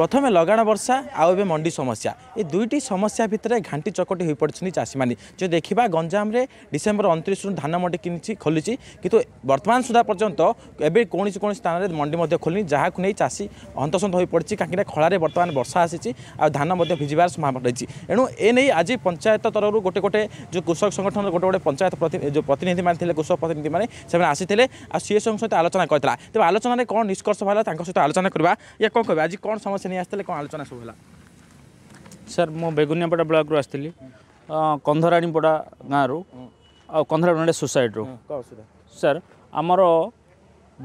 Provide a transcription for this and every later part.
প্রথমে লগাণ বর্ষা আবে মন্ডি সমস্যা এই দুইটি সমস্যা ভিতরে ঘাঁটি চকটি হয়ে পড়ছেন চাষী মানে যদি দেখা গঞ্জামে ডিসেম্বর অনত্রিশ ধান মন্ডি কিনিছি খোলিছি কিন্তু বর্তমান সুদ্ধা পর্যন্ত এবে কোণী কোণ স্থানের মন্ডি খোলিনি যা চাষী অন্তসন্ত হয়ে পড়ছে কাকি না খড়ে বর্তমান বর্ষা আসিছি আান ভিজবার সম্ভাবনা রয়েছে এণু এনে আজ পঞ্চায়েত তরফ গোটে গোটে যে কৃষক সংগঠন গোটে গোটে পঞ্চায়েত প্রতিনিধি মানে কৃষক প্রতিনিধি মানে সে আসি আর সিএসও সহ আলোচনা করে তবে আলোচনায় কোণ নিষ্কর্ষ ভালো তাঁর সহ আলোচনা করা ইয়ে কম কে আজ কম ତୁମେ ସେ ନେଇ ଆସିଥିଲେ କ'ଣ ଆଲୋଚନା ସବୁ ହେଲା ସାର୍ ମୁଁ ବେଗୁନିଆପଡ଼ା ବ୍ଲକ୍ରୁ ଆସିଥିଲି କନ୍ଧରାଣୀପଡ଼ା ଗାଁରୁ ଆଉ କନ୍ଧରାଣୀପଡ଼ା ସୋସାଇଟିରୁ ସାର୍ ଆମର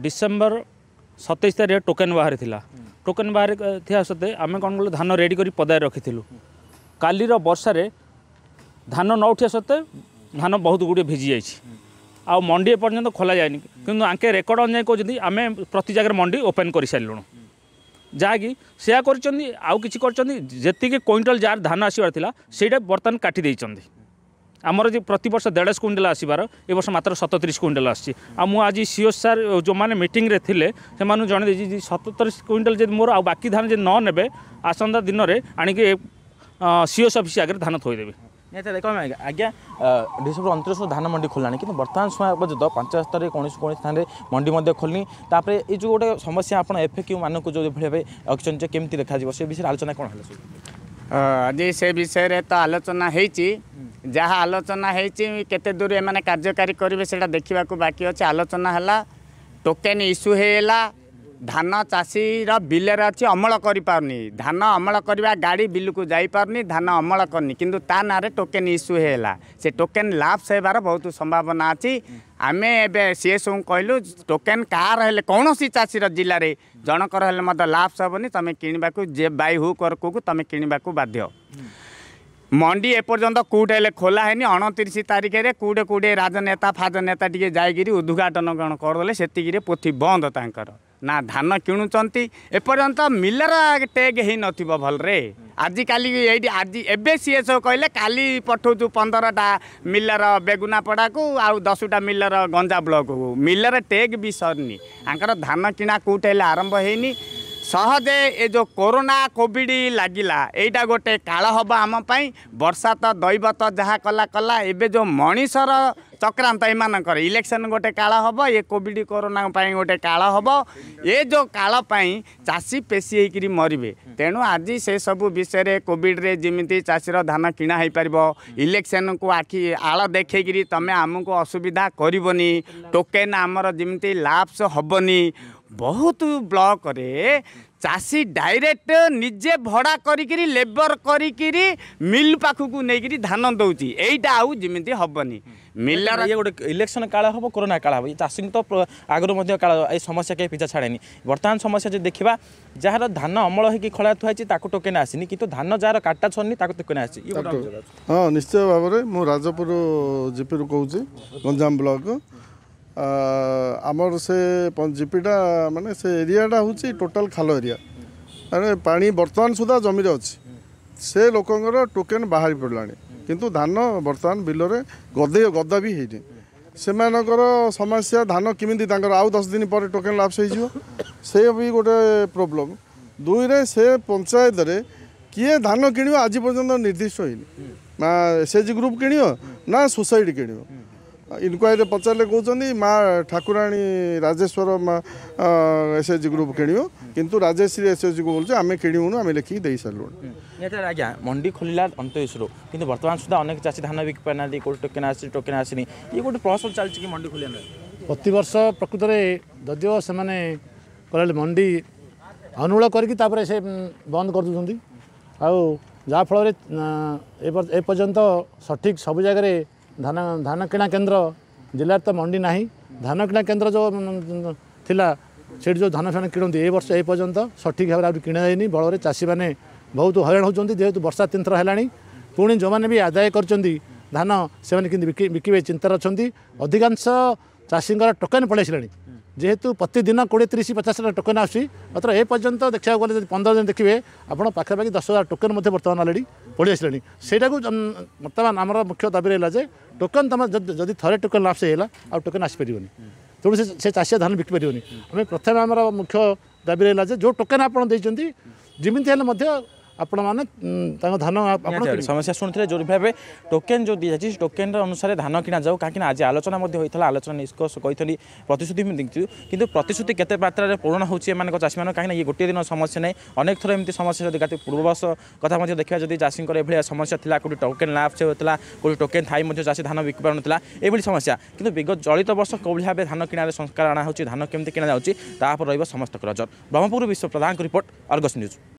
ଡିସେମ୍ବର ସତେଇଶ ତାରିଖରେ ଟୋକେନ୍ ବାହାରିଥିଲା ଟୋକେନ୍ ବାହାରି ଥିବା ସତ୍ତ୍ୱେ ଆମେ କ'ଣ କଲୁ ଧାନ ରେଡ଼ି କରି ପଦାରେ ରଖିଥିଲୁ କାଲିର ବର୍ଷାରେ ଧାନ ନ ଉଠିବା ସତ୍ତ୍ୱେ ଧାନ ବହୁତ ଗୁଡ଼ିଏ ଭିଜିଯାଇଛି ଆଉ ମଣ୍ଡି ଏପର୍ଯ୍ୟନ୍ତ ଖୋଲାଯାଇନି କିନ୍ତୁ ଆଙ୍କେ ରେକର୍ଡ଼ ଅନୁଯାୟୀ କହୁଛନ୍ତି ଆମେ ପ୍ରତି ଜାଗାରେ ମଣ୍ଡି ଓପେନ୍ କରିସାରିଲୁଣୁ ଯାହାକି ସେୟା କରିଛନ୍ତି ଆଉ କିଛି କରିଛନ୍ତି ଯେତିକି କ୍ୱିଣ୍ଟାଲ ଯାହାର ଧାନ ଆସିବାର ଥିଲା ସେଇଟା ବର୍ତ୍ତମାନ କାଟି ଦେଇଛନ୍ତି ଆମର ଯେ ପ୍ରତିବର୍ଷ ଦେଢ଼ଶହ କୁଇଣ୍ଟାଲ ଆସିବାର ଏ ବର୍ଷ ମାତ୍ର ସତତିରିଶ କୁଇଣ୍ଟାଲ ଆସିଛି ଆଉ ମୁଁ ଆଜି ସିଓ ସାର୍ ଯେଉଁମାନେ ମିଟିଂରେ ଥିଲେ ସେମାନଙ୍କୁ ଜଣାଇ ଦେଇଛି ଯେ ସତତିରିଶ କୁଇଣ୍ଟାଲ ଯଦି ମୋର ଆଉ ବାକି ଧାନ ଯଦି ନ ନେବେ ଆସନ୍ତା ଦିନରେ ଆଣିକି ସିଓସ୍ ଅଫିସ୍ ଆଗରେ ଧାନ ଥୋଇଦେବେ ନିହାତି ଦେଖ ଆଜ୍ଞା ଡିସେମ୍ବର ଅଣତିରିଶରୁ ଧାନ ମଣ୍ଡି ଖୋଲିଲାଣି କିନ୍ତୁ ବର୍ତ୍ତମାନ ସମୟ ପର୍ଯ୍ୟନ୍ତ ପଞ୍ଚାୟତ ସ୍ତରରେ କୌଣସି କୌଣସି ସ୍ଥାନରେ ମଣ୍ଡି ମଧ୍ୟ ଖୋଲିନି ତାପରେ ଏଇ ଯେଉଁ ଗୋଟେ ସମସ୍ୟା ଆପଣ ଏଫେ କ୍ୟୁମାନଙ୍କୁ ଯେଉଁ ଭାବେ ରଖିଛନ୍ତି ଯେ କେମିତି ଦେଖାଯିବ ସେ ବିଷୟରେ ଆଲୋଚନା କ'ଣ ହେଲା ଆଜି ସେ ବିଷୟରେ ତ ଆଲୋଚନା ହେଇଛି ଯାହା ଆଲୋଚନା ହେଇଛି କେତେ ଦୂର ଏମାନେ କାର୍ଯ୍ୟକାରୀ କରିବେ ସେଇଟା ଦେଖିବାକୁ ବାକି ଅଛି ଆଲୋଚନା ହେଲା ଟୋକେନ୍ ଇସ୍ୟୁ ହେଇଗଲା ଧାନ ଚାଷୀର ବିଲରେ ଅଛି ଅମଳ କରିପାରୁନି ଧାନ ଅମଳ କରିବା ଗାଡ଼ି ବିଲକୁ ଯାଇପାରୁନି ଧାନ ଅମଳ କରୁନି କିନ୍ତୁ ତା ନାଁରେ ଟୋକେନ୍ ଇସ୍ୟୁ ହେଇଗଲା ସେ ଟୋକେନ୍ ଲାପ୍ସ ହେବାର ବହୁତ ସମ୍ଭାବନା ଅଛି ଆମେ ଏବେ ସିଏସ୍ଓଙ୍କୁ କହିଲୁ ଟୋକେନ୍ କାହାର ହେଲେ କୌଣସି ଚାଷୀର ଜିଲ୍ଲାରେ ଜଣଙ୍କର ହେଲେ ମଧ୍ୟ ଲାପ୍ସ ହେବନି ତୁମେ କିଣିବାକୁ ଯେ ବାଇ ହୁ କରକୁ ତୁମେ କିଣିବାକୁ ବାଧ୍ୟ ମଣ୍ଡି ଏପର୍ଯ୍ୟନ୍ତ କେଉଁଠି ହେଲେ ଖୋଲା ହେଇନି ଅଣତିରିଶ ତାରିଖରେ କେଉଁଠି କେଉଁଠି ରାଜନେତା ଫାଜନେତା ଟିକେ ଯାଇକିରି ଉଦ୍ଘାଟନ କ'ଣ କରିଦେଲେ ସେତିକିରେ ପୋଥି ବନ୍ଦ ତାଙ୍କର ନା ଧାନ କିଣୁଛନ୍ତି ଏପର୍ଯ୍ୟନ୍ତ ମିଲର ଟେଗ୍ ହେଇନଥିବ ଭଲରେ ଆଜିକାଲି ଏଇଠି ଆଜି ଏବେ ସିଏ ସବୁ କହିଲେ କାଲି ପଠାଉଛୁ ପନ୍ଦରଟା ମିଲର ବେଗୁନାପଡ଼ାକୁ ଆଉ ଦଶଟା ମିଲର ଗଞ୍ଜା ବ୍ଲକକୁ ମିଲର ଟେଗ୍ ବି ସରିନି ତାଙ୍କର ଧାନ କିଣା କେଉଁଠି ହେଲେ ଆରମ୍ଭ ହେଇନି ସହଜେ ଏ ଯେଉଁ କରୋନା କୋଭିଡ଼ ଲାଗିଲା ଏଇଟା ଗୋଟେ କାଳ ହେବ ଆମ ପାଇଁ ବର୍ଷା ତ ଦୈବତ ଯାହା କଲା କଲା ଏବେ ଯେଉଁ ମଣିଷର ଚକ୍ରାନ୍ତ ଏମାନଙ୍କର ଇଲେକ୍ସନ୍ ଗୋଟେ କାଳ ହେବ ଏ କୋଭିଡ଼ କରୋନା ପାଇଁ ଗୋଟେ କାଳ ହେବ ଏ ଯେଉଁ କାଳ ପାଇଁ ଚାଷୀ ପେଶି ହେଇକିରି ମରିବେ ତେଣୁ ଆଜି ସେସବୁ ବିଷୟରେ କୋଭିଡ଼ରେ ଯେମିତି ଚାଷୀର ଧାନ କିଣା ହେଇପାରିବ ଇଲେକ୍ସନ୍କୁ ଆଖି ଆଳ ଦେଖେଇକିରି ତୁମେ ଆମକୁ ଅସୁବିଧା କରିବନି ଟୋକେନ୍ ଆମର ଯେମିତି ଲାପ୍ସ ହେବନି ବହୁତ ବ୍ଲକରେ ଚାଷୀ ଡାଇରେକ୍ଟ ନିଜେ ଭଡ଼ା କରିକିରି ଲେବର କରିକିରି ମିଲ୍ ପାଖକୁ ନେଇକିରି ଧାନ ଦେଉଛି ଏଇଟା ଆଉ ଯେମିତି ହେବନି ମିଲର ଇଏ ଗୋଟେ ଇଲେକ୍ସନ୍ କାଳ ହେବ କରୋନା କାଳ ହେବ ଚାଷୀଙ୍କୁ ତ ଆଗରୁ ମଧ୍ୟ କାଳ ଏ ସମସ୍ୟା କେହି ପିଛା ଛାଡ଼େନି ବର୍ତ୍ତମାନ ସମସ୍ୟା ଯଦି ଦେଖିବା ଯାହାର ଧାନ ଅମଳ ହେଇକି ଖଳା ଥୁଆ ହେଇଛି ତାକୁ ଟୋକେନ ଆସିନି କିନ୍ତୁ ଧାନ ଯାହାର କାଟା ଛଡ଼ନି ତାକୁ ଟୋକେନ ଆସିଛି ହଁ ନିଶ୍ଚୟ ଭାବରେ ମୁଁ ରାଜପୁର ଜିପିରୁ କହୁଛି ଗଞ୍ଜାମ ବ୍ଲକ ଆମର ସେ ଜିପିଟା ମାନେ ସେ ଏରିଆଟା ହେଉଛି ଟୋଟାଲ୍ ଖାଲ ଏରିଆ ମାନେ ପାଣି ବର୍ତ୍ତମାନ ସୁଦ୍ଧା ଜମିରେ ଅଛି ସେ ଲୋକଙ୍କର ଟୋକେନ୍ ବାହାରି ପଡ଼ିଲାଣି କିନ୍ତୁ ଧାନ ବର୍ତ୍ତମାନ ବିଲରେ ଗଦେ ଗଦା ବି ହେଇନି ସେମାନଙ୍କର ସମସ୍ୟା ଧାନ କେମିତି ତାଙ୍କର ଆଉ ଦଶ ଦିନ ପରେ ଟୋକେନ୍ ଲାପ୍ସ ହେଇଯିବ ସେ ବି ଗୋଟେ ପ୍ରୋବ୍ଲେମ୍ ଦୁଇରେ ସେ ପଞ୍ଚାୟତରେ କିଏ ଧାନ କିଣିବ ଆଜି ପର୍ଯ୍ୟନ୍ତ ନିର୍ଦ୍ଦିଷ୍ଟ ହେଇନି ନା ଏସ୍ ଏଚ୍ ଜି ଗ୍ରୁପ୍ କିଣିବ ନା ସୋସାଇଟି କିଣିବ ଇନକ୍ୱାରୀରେ ପଚାରିଲେ କହୁଛନ୍ତି ମା ଠାକୁରାଣୀ ରାଜେଶ୍ୱର ଏସ୍ଏଚ୍ଜି ଗ୍ରୁପ୍ କିଣିବୁ କିନ୍ତୁ ରାଜେଶ୍ରୀ ଏସ୍ଏଚ୍ଜି ବୋଲୁଛୁ ଆମେ କିଣିବୁନୁ ଆମେ ଲେଖିକି ଦେଇ ନେତା ଆଜ୍ଞା ମଣ୍ଡି ଖୋଲିଲା ଅନ୍ତରୁ କିନ୍ତୁ ବର୍ତ୍ତମାନ ସୁଦ୍ଧା ଅନେକ ଚାଷୀ ଧାନ ବିକି ପାରିନାହାନ୍ତି କେଉଁଠି ଟୋକେନ୍ ଆସିଛି ଟୋକେନ୍ ଆସିନି ଇଏ ଗୋଟେ ପ୍ରଶ୍ନ ଚାଲିଛି କି ମଣ୍ଡି ଖୋଲିବା ପ୍ରତିବର୍ଷ ପ୍ରକୃତରେ ଯଦିଓ ସେମାନେ କହିଲେ ମଣ୍ଡି ଅନୁକୂଳ କରିକି ତାପରେ ସେ ବନ୍ଦ କରିଦେଉଛନ୍ତି ଆଉ ଯାହାଫଳରେ ଏପର୍ଯ୍ୟନ୍ତ ସଠିକ୍ ସବୁ ଜାଗାରେ ଧାନ ଧାନ କିଣା କେନ୍ଦ୍ର ଜିଲ୍ଲାରେ ତ ମଣ୍ଡି ନାହିଁ ଧାନ କିଣା କେନ୍ଦ୍ର ଯେଉଁ ଥିଲା ସେଠି ଯେଉଁ ଧାନ ଫାନ କିଣନ୍ତି ଏ ବର୍ଷ ଏ ପର୍ଯ୍ୟନ୍ତ ସଠିକ୍ ଭାବରେ ଆହୁରି କିଣା ଯାଇନି ବଳରେ ଚାଷୀମାନେ ବହୁତ ହଇରାଣ ହେଉଛନ୍ତି ଯେହେତୁ ବର୍ଷା ତିନିଥର ହେଲାଣି ପୁଣି ଯେଉଁମାନେ ବି ଆଦାୟ କରିଛନ୍ତି ଧାନ ସେମାନେ କେମିତି ବିକିବେ ଚିନ୍ତାରେ ଅଛନ୍ତି ଅଧିକାଂଶ ଚାଷୀଙ୍କର ଟୋକନ୍ ପଳାଇ ଆସିଲାଣି ଯେହେତୁ ପ୍ରତିଦିନ କୋଡ଼ିଏ ତିରିଶ ପଚାଶ ହଜାର ଟୋକେନ୍ ଆସୁଛି ମାତ୍ର ଏ ପର୍ଯ୍ୟନ୍ତ ଦେଖିବାକୁ ଗଲେ ଯଦି ପନ୍ଦର ଦିନ ଦେଖିବେ ଆପଣ ପାଖାପାଖି ଦଶ ହଜାର ଟୋକେନ୍ ମଧ୍ୟ ବର୍ତ୍ତମାନ ଅଲରେଡ଼ି ପଡ଼ି ଆସିଲାଣି ସେଇଟାକୁ ବର୍ତ୍ତମାନ ଆମର ମୁଖ୍ୟ ଦାବି ରହିଲା ଯେ ଟୋକେନ୍ ତୁମେ ଯଦି ଥରେ ଟୋକେନ୍ ଲାପ୍ସ ହେଇଗଲା ଆଉ ଟୋକେନ୍ ଆସିପାରିବନି ତେଣୁ ସେ ସେ ଚାଷୀ ଧାନ ବିକି ପାରିବନି ଆମେ ପ୍ରଥମେ ଆମର ମୁଖ୍ୟ ଦାବି ରହିଲା ଯେ ଯେଉଁ ଟୋକେନ୍ ଆପଣ ଦେଇଛନ୍ତି ଯେମିତି ହେଲେ ମଧ୍ୟ ଆପଣମାନେ ତାଙ୍କ ଧାନ ଆପଣ ସମସ୍ୟା ଶୁଣିଥିଲେ ଯେଉଁ ଭାବେ ଟୋକେନ୍ ଯେଉଁ ଦିଆଯାଇଛି ଟୋକେନ୍ ଅନୁସାରେ ଧାନ କିଣାଯାଉ କାହିଁକିନା ଆଜି ଆଲୋଚନା ମଧ୍ୟ ହୋଇଥିଲା ଆଲୋଚନା ନିଷ୍କର୍ଷ କହିଥିଲି ପ୍ରତିଶ୍ରୁତି କିନ୍ତୁ ପ୍ରତିଶ୍ରୁତି କେତେ ମାତ୍ରାରେ ପୂରଣ ହେଉଛି ଏମାନଙ୍କ ଚାଷୀମାନଙ୍କ କାହିଁକିନା ଇଏ ଗୋଟିଏ ଦିନ ସମସ୍ୟା ନାହିଁ ଅନେକ ଥର ଏମିତି ସମସ୍ୟା ଯଦି କାତି ପୂର୍ବବର୍ଷ କଥା ମଧ୍ୟ ଦେଖିବା ଯଦି ଚାଷୀଙ୍କର ଏଭଳିଆ ସମସ୍ୟା ଥିଲା କେଉଁଠି ଟୋକେନ୍ ଲାଭ ହେଉଥିଲା କେଉଁଠି ଟୋକେନ୍ ଥାଇ ମଧ୍ୟ ଚାଷୀ ଧାନ ବିକିପାରୁନଥିଲା ଏଭଳି ସମସ୍ୟା କିନ୍ତୁ ବିଗତ ଚଳିତ ବର୍ଷ କେଉଁଭଳି ଭାବେ ଧାନ କିଣାରେ ସଂସ୍କାର ଅଣାହେଉଛି ଧାନ କେମିତି କିଣାଯାଉଛି ତା ରହିବ ସମସ୍ତଙ୍କର ନଜର ବ୍ରହ୍ମପୁର ବିଶ୍ୱ ପ୍ରଧାନଙ୍କ ରିପୋର୍ଟ ଅର୍ଗସ୍ ନ୍ୟୁଜ୍